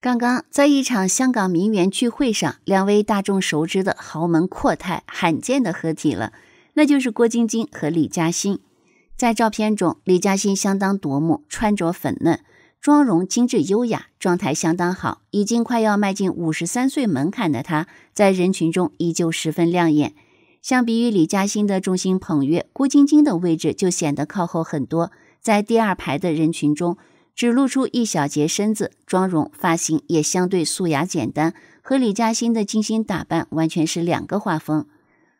刚刚在一场香港名媛聚会上，两位大众熟知的豪门阔太罕见的合体了，那就是郭晶晶和李嘉欣。在照片中，李嘉欣相当夺目，穿着粉嫩，妆容精致优雅，状态相当好。已经快要迈进五十三岁门槛的她，在人群中依旧十分亮眼。相比于李嘉欣的众星捧月，郭晶晶的位置就显得靠后很多，在第二排的人群中。只露出一小截身子，妆容、发型也相对素雅简单，和李嘉欣的精心打扮完全是两个画风。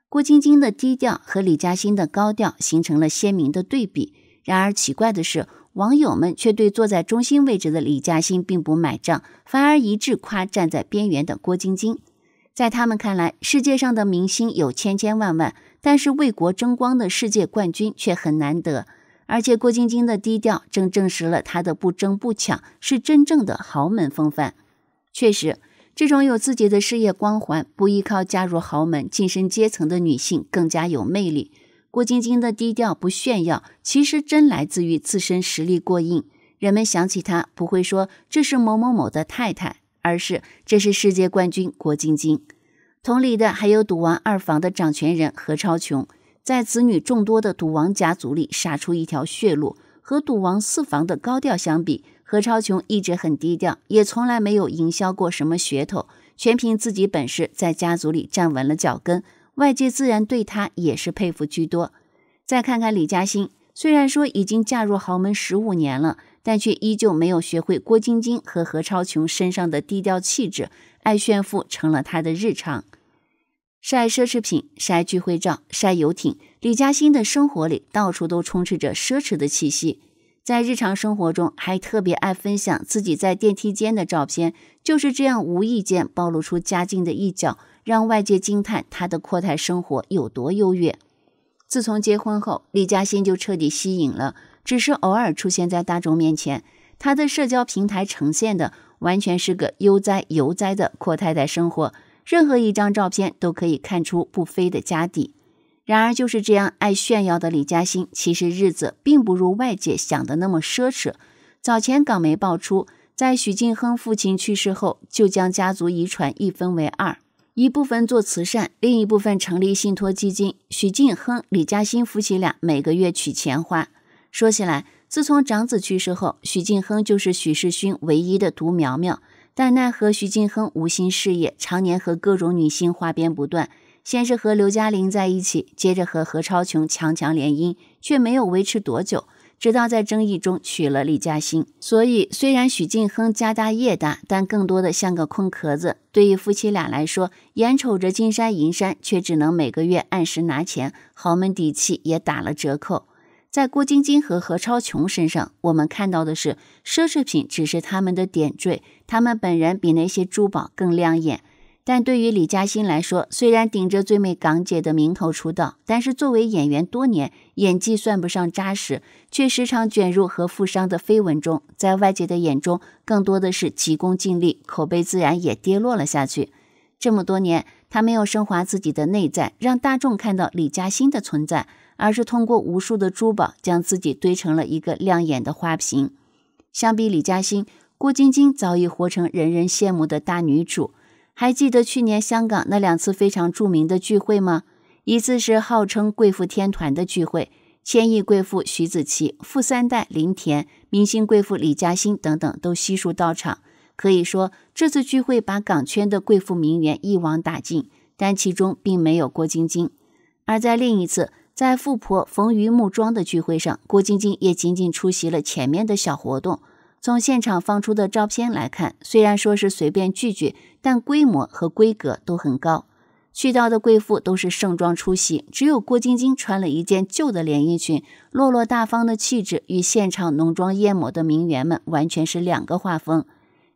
郭晶晶的低调和李嘉欣的高调形成了鲜明的对比。然而奇怪的是，网友们却对坐在中心位置的李嘉欣并不买账，反而一致夸站在边缘的郭晶晶。在他们看来，世界上的明星有千千万万，但是为国争光的世界冠军却很难得。而且郭晶晶的低调，正证实了她的不争不抢是真正的豪门风范。确实，这种有自己的事业光环，不依靠嫁入豪门晋升阶层的女性更加有魅力。郭晶晶的低调不炫耀，其实真来自于自身实力过硬。人们想起她，不会说这是某某某的太太，而是这是世界冠军郭晶晶。同理的还有赌王二房的掌权人何超琼。在子女众多的赌王家族里杀出一条血路，和赌王四房的高调相比，何超琼一直很低调，也从来没有营销过什么噱头，全凭自己本事在家族里站稳了脚跟，外界自然对她也是佩服居多。再看看李嘉欣，虽然说已经嫁入豪门十五年了，但却依旧没有学会郭晶晶和何超琼身上的低调气质，爱炫富成了她的日常。晒奢侈品，晒聚会照，晒游艇，李嘉欣的生活里到处都充斥着奢侈的气息。在日常生活中，还特别爱分享自己在电梯间的照片，就是这样无意间暴露出家境的一角，让外界惊叹她的阔太生活有多优越。自从结婚后，李嘉欣就彻底吸引了，只是偶尔出现在大众面前，她的社交平台呈现的完全是个悠哉悠哉的阔太太生活。任何一张照片都可以看出不菲的家底。然而，就是这样爱炫耀的李嘉欣，其实日子并不如外界想的那么奢侈。早前港媒爆出，在许晋亨父亲去世后，就将家族遗传一分为二，一部分做慈善，另一部分成立信托基金。许晋亨、李嘉欣夫妻俩每个月取钱花。说起来，自从长子去世后，许晋亨就是许世勋唯一的独苗苗。但奈何徐静亨无心事业，常年和各种女星花边不断。先是和刘嘉玲在一起，接着和何超琼强强联姻，却没有维持多久。直到在争议中娶了李嘉欣，所以虽然许晋亨家大业大，但更多的像个空壳子。对于夫妻俩来说，眼瞅着金山银山，却只能每个月按时拿钱，豪门底气也打了折扣。在郭晶晶和何超琼身上，我们看到的是奢侈品只是他们的点缀，他们本人比那些珠宝更亮眼。但对于李嘉欣来说，虽然顶着最美港姐的名头出道，但是作为演员多年，演技算不上扎实，却时常卷入和富商的绯闻中，在外界的眼中更多的是急功近利，口碑自然也跌落了下去。这么多年，她没有升华自己的内在，让大众看到李嘉欣的存在。而是通过无数的珠宝将自己堆成了一个亮眼的花瓶。相比李嘉欣，郭晶晶早已活成人人羡慕的大女主。还记得去年香港那两次非常著名的聚会吗？一次是号称“贵妇天团”的聚会，千亿贵妇徐子淇、富三代林田、明星贵妇李嘉欣等等都悉数到场。可以说，这次聚会把港圈的贵妇名媛一网打尽，但其中并没有郭晶晶。而在另一次，在富婆冯于木庄的聚会上，郭晶晶也仅仅出席了前面的小活动。从现场放出的照片来看，虽然说是随便聚聚，但规模和规格都很高。去到的贵妇都是盛装出席，只有郭晶晶穿了一件旧的连衣裙，落落大方的气质与现场浓妆艳抹的名媛们完全是两个画风。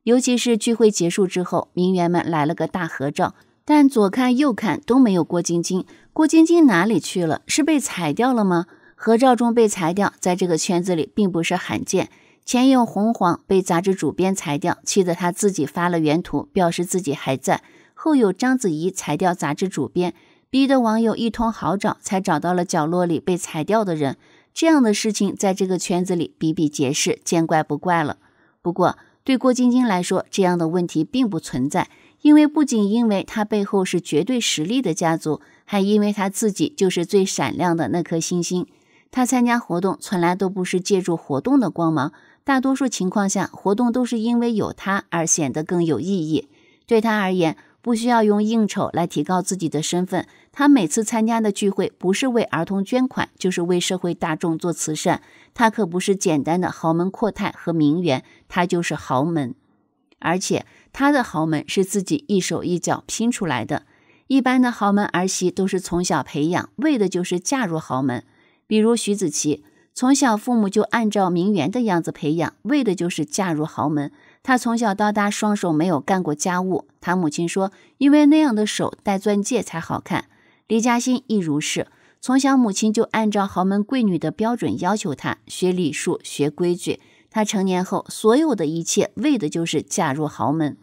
尤其是聚会结束之后，名媛们来了个大合照。但左看右看都没有郭晶晶，郭晶晶哪里去了？是被裁掉了吗？合照中被裁掉，在这个圈子里并不是罕见。前有红黄被杂志主编裁掉，气得他自己发了原图，表示自己还在；后有章子怡裁掉杂志主编，逼得网友一通好找，才找到了角落里被裁掉的人。这样的事情在这个圈子里比比皆是，见怪不怪了。不过对郭晶晶来说，这样的问题并不存在。因为不仅因为他背后是绝对实力的家族，还因为他自己就是最闪亮的那颗星星。他参加活动从来都不是借助活动的光芒，大多数情况下，活动都是因为有他而显得更有意义。对他而言，不需要用应酬来提高自己的身份。他每次参加的聚会，不是为儿童捐款，就是为社会大众做慈善。他可不是简单的豪门阔太和名媛，他就是豪门。而且她的豪门是自己一手一脚拼出来的。一般的豪门儿媳都是从小培养，为的就是嫁入豪门。比如徐子淇，从小父母就按照名媛的样子培养，为的就是嫁入豪门。她从小到大双手没有干过家务，她母亲说，因为那样的手戴钻戒才好看。李嘉欣亦如是，从小母亲就按照豪门贵女的标准要求她，学礼数，学规矩。她成年后，所有的一切为的就是嫁入豪门。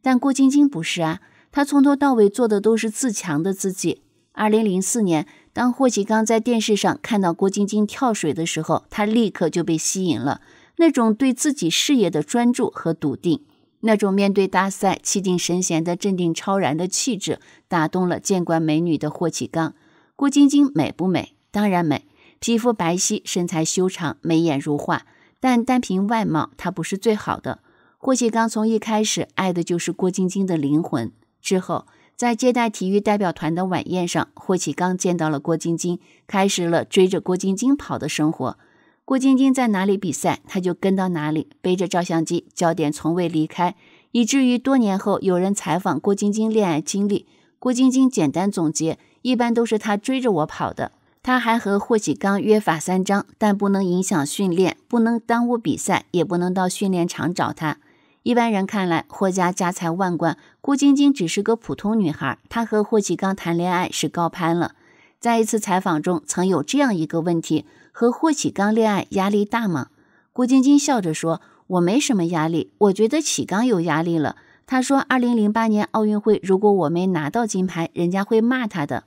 但郭晶晶不是啊，她从头到尾做的都是自强的自己。二零零四年，当霍启刚在电视上看到郭晶晶跳水的时候，他立刻就被吸引了。那种对自己事业的专注和笃定，那种面对大赛气定神闲的镇定超然的气质，打动了见惯美女的霍启刚。郭晶晶美不美？当然美，皮肤白皙，身材修长，眉眼如画。但单凭外貌，他不是最好的。霍启刚从一开始爱的就是郭晶晶的灵魂。之后，在接待体育代表团的晚宴上，霍启刚见到了郭晶晶，开始了追着郭晶晶跑的生活。郭晶晶在哪里比赛，他就跟到哪里，背着照相机，焦点从未离开，以至于多年后有人采访郭晶晶恋爱经历，郭晶晶简单总结：一般都是他追着我跑的。他还和霍启刚约法三章，但不能影响训练，不能耽误比赛，也不能到训练场找他。一般人看来，霍家家财万贯，郭晶晶只是个普通女孩，她和霍启刚谈恋爱是高攀了。在一次采访中，曾有这样一个问题：和霍启刚恋爱压力大吗？郭晶晶笑着说：“我没什么压力，我觉得启刚有压力了。”他说：“2008 年奥运会，如果我没拿到金牌，人家会骂他的。”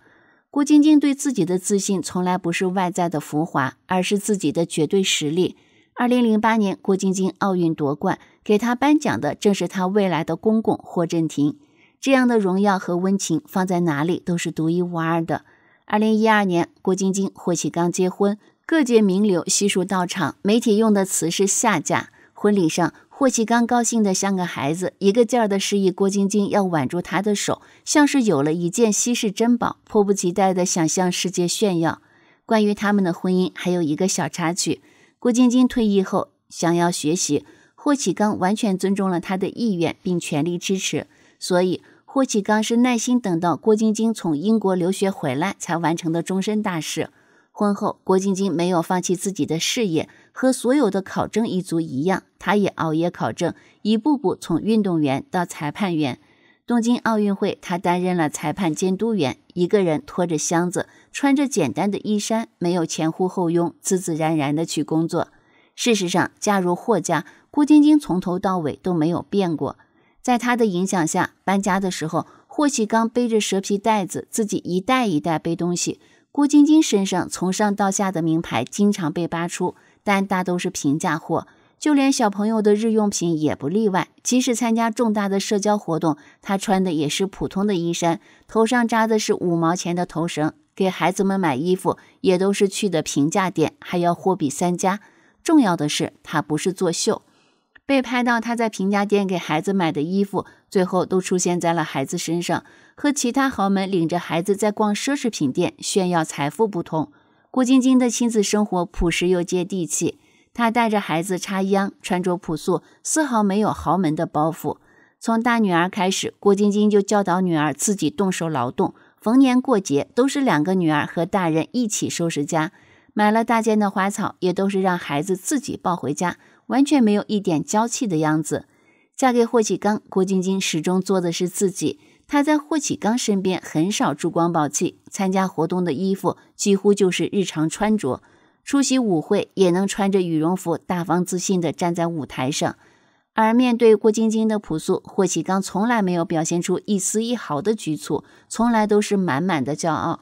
郭晶晶对自己的自信从来不是外在的浮华，而是自己的绝对实力。二零零八年，郭晶晶奥运夺冠，给她颁奖的正是她未来的公公霍震霆。这样的荣耀和温情，放在哪里都是独一无二的。二零一二年，郭晶晶霍启刚结婚，各界名流悉数到场，媒体用的词是“下嫁”。婚礼上，霍启刚高兴的像个孩子，一个劲儿的示意郭晶晶要挽住他的手，像是有了一件稀世珍宝，迫不及待的想向世界炫耀。关于他们的婚姻，还有一个小插曲：郭晶晶退役后想要学习，霍启刚完全尊重了他的意愿，并全力支持。所以，霍启刚是耐心等到郭晶晶从英国留学回来才完成的终身大事。婚后，郭晶晶没有放弃自己的事业。和所有的考证一族一样，他也熬夜考证，一步步从运动员到裁判员。东京奥运会，他担任了裁判监督员，一个人拖着箱子，穿着简单的衣衫，没有前呼后拥，自自然然地去工作。事实上，嫁入霍家，郭晶晶从头到尾都没有变过。在他的影响下，搬家的时候，霍启刚背着蛇皮袋子，自己一袋一袋背东西；郭晶晶身上从上到下的名牌经常被扒出。但大都是平价货，就连小朋友的日用品也不例外。即使参加重大的社交活动，他穿的也是普通的衣衫，头上扎的是五毛钱的头绳。给孩子们买衣服也都是去的平价店，还要货比三家。重要的是，他不是作秀。被拍到他在平价店给孩子买的衣服，最后都出现在了孩子身上。和其他豪门领着孩子在逛奢侈品店炫耀财富不同。郭晶晶的亲子生活朴实又接地气，她带着孩子插秧，穿着朴素，丝毫没有豪门的包袱。从大女儿开始，郭晶晶就教导女儿自己动手劳动，逢年过节都是两个女儿和大人一起收拾家，买了大件的花草也都是让孩子自己抱回家，完全没有一点娇气的样子。嫁给霍启刚，郭晶晶始终做的是自己。她在霍启刚身边很少珠光宝气，参加活动的衣服几乎就是日常穿着，出席舞会也能穿着羽绒服，大方自信地站在舞台上。而面对郭晶晶的朴素，霍启刚从来没有表现出一丝一毫的局促，从来都是满满的骄傲。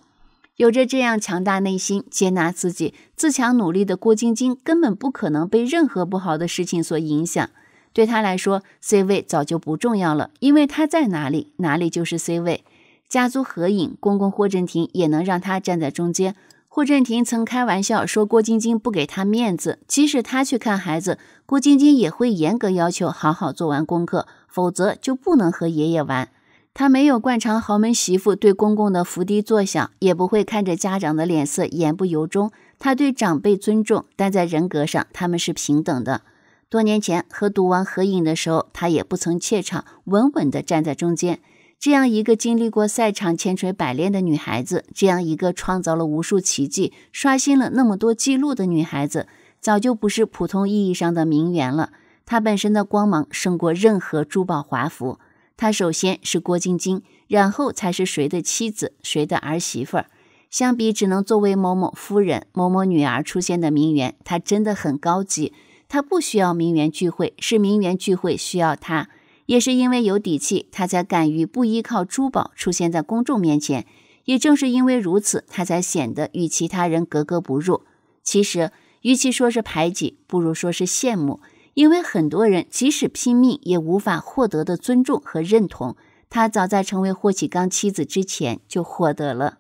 有着这样强大内心、接纳自己、自强努力的郭晶晶，根本不可能被任何不好的事情所影响。对他来说，C 位早就不重要了，因为他在哪里，哪里就是 C 位。家族合影，公公霍震霆也能让他站在中间。霍震霆曾开玩笑说，郭晶晶不给他面子，即使他去看孩子，郭晶晶也会严格要求好好做完功课，否则就不能和爷爷玩。他没有惯常豪门媳妇对公公的伏低作小，也不会看着家长的脸色言不由衷。他对长辈尊重，但在人格上，他们是平等的。多年前和赌王合影的时候，她也不曾怯场，稳稳地站在中间。这样一个经历过赛场千锤百炼的女孩子，这样一个创造了无数奇迹、刷新了那么多记录的女孩子，早就不是普通意义上的名媛了。她本身的光芒胜过任何珠宝华服。她首先是郭晶晶，然后才是谁的妻子、谁的儿媳妇儿。相比只能作为某某夫人、某某女儿出现的名媛，她真的很高级。他不需要名媛聚会，是名媛聚会需要他，也是因为有底气，他才敢于不依靠珠宝出现在公众面前。也正是因为如此，他才显得与其他人格格不入。其实，与其说是排挤，不如说是羡慕，因为很多人即使拼命也无法获得的尊重和认同，他早在成为霍启刚妻子之前就获得了。